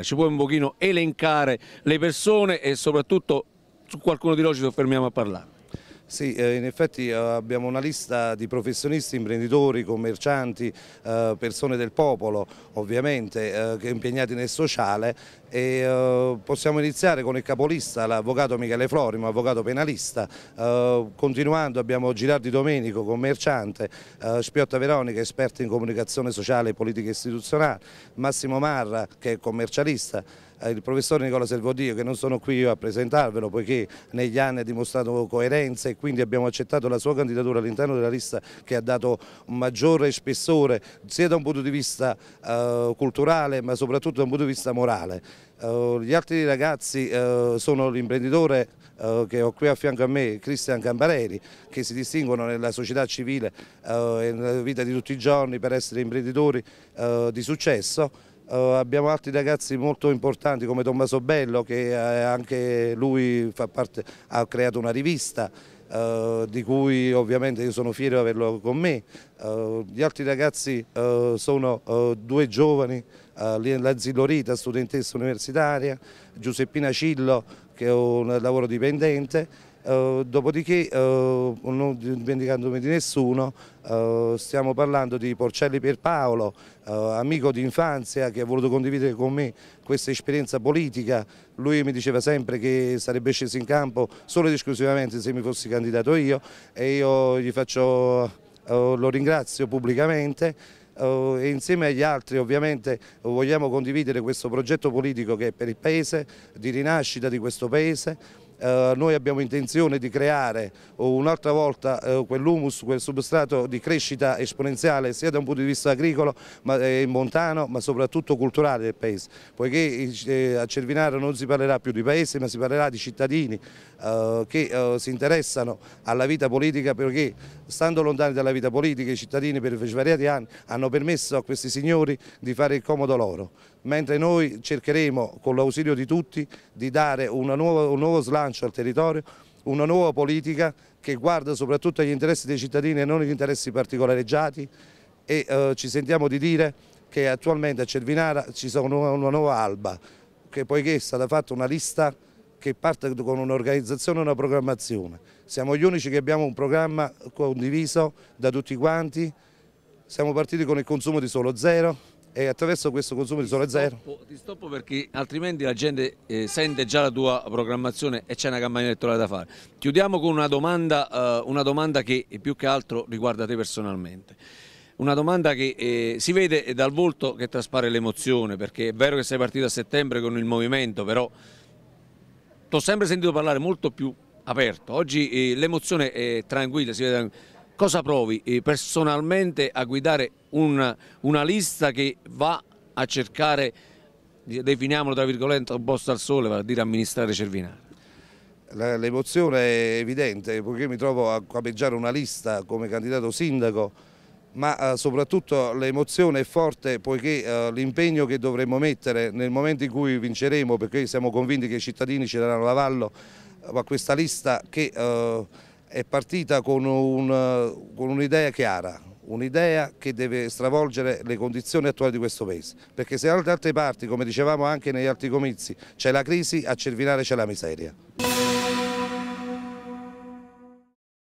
Ci puoi un pochino elencare le persone e soprattutto su qualcuno di loro ci soffermiamo a parlare. Sì, eh, in effetti eh, abbiamo una lista di professionisti, imprenditori, commercianti, eh, persone del popolo ovviamente impegnati nel sociale e possiamo iniziare con il capolista, l'avvocato Michele Florimo, avvocato penalista, continuando abbiamo Girardi Domenico, commerciante, Spiotta Veronica, esperto in comunicazione sociale e politica istituzionale, Massimo Marra che è commercialista, eh, il professor Nicola Servodio che non sono qui io a presentarvelo poiché negli anni ha dimostrato coerenza e quindi abbiamo accettato la sua candidatura all'interno della lista che ha dato maggiore spessore sia da un punto di vista eh, culturale ma soprattutto da un punto di vista morale. Eh, gli altri ragazzi eh, sono l'imprenditore che ho qui a fianco a me, Cristian Camparelli, che si distinguono nella società civile e nella vita di tutti i giorni per essere imprenditori di successo Uh, abbiamo altri ragazzi molto importanti come Tommaso Bello che eh, anche lui parte, ha creato una rivista uh, di cui ovviamente io sono fiero di averlo con me. Uh, gli altri ragazzi sono due giovani, la Zillorita, studentessa universitaria, Giuseppina Cillo che è un lavoro dipendente eh, dopodiché uh, non dimenticandomi di nessuno, uh, stiamo parlando di Porcelli Pierpaolo, Paolo, amico di infanzia che ha voluto condividere con me questa esperienza politica, lui mi diceva sempre che sarebbe sceso in campo solo ed esclusivamente se mi fossi candidato io e io gli faccio, lo ringrazio pubblicamente e insieme agli altri ovviamente vogliamo condividere questo progetto politico che è per il Paese, di rinascita di questo Paese eh, noi abbiamo intenzione di creare eh, un'altra volta eh, quell'humus, quel substrato di crescita esponenziale sia da un punto di vista agricolo ma, eh, montano ma soprattutto culturale del paese, poiché a Cervinaro non si parlerà più di paese ma si parlerà di cittadini che si interessano alla vita politica perché stando lontani dalla vita politica i cittadini per svariati anni hanno permesso a questi signori di fare il comodo loro mentre noi cercheremo con l'ausilio di tutti di dare nuova, un nuovo slancio al territorio, una nuova politica che guarda soprattutto agli interessi dei cittadini e non agli interessi particolareggiati e eh, ci sentiamo di dire che attualmente a Cervinara ci sono una nuova alba, che poiché è stata fatta una lista che parte con un'organizzazione e una programmazione. Siamo gli unici che abbiamo un programma condiviso da tutti quanti, siamo partiti con il consumo di solo zero, e attraverso questo consumo di sole zero. Ti stoppo perché altrimenti la gente eh, sente già la tua programmazione e c'è una campagna elettorale da fare. Chiudiamo con una domanda, eh, una domanda che più che altro riguarda te personalmente. Una domanda che eh, si vede dal volto che traspare l'emozione, perché è vero che sei partito a settembre con il movimento, però ti ho sempre sentito parlare molto più aperto. Oggi eh, l'emozione è tranquilla, si vede Cosa provi eh, personalmente a guidare un, una lista che va a cercare, definiamolo tra virgolette, un posto al sole, vale a dire amministrare Cervinare? L'emozione è evidente poiché mi trovo a capeggiare una lista come candidato sindaco ma eh, soprattutto l'emozione è forte poiché eh, l'impegno che dovremmo mettere nel momento in cui vinceremo, perché siamo convinti che i cittadini ci daranno l'avallo a questa lista che è partita con un'idea un chiara, un'idea che deve stravolgere le condizioni attuali di questo Paese, perché se da altre parti, come dicevamo anche negli altri comizi, c'è la crisi, a Cervinare c'è la miseria.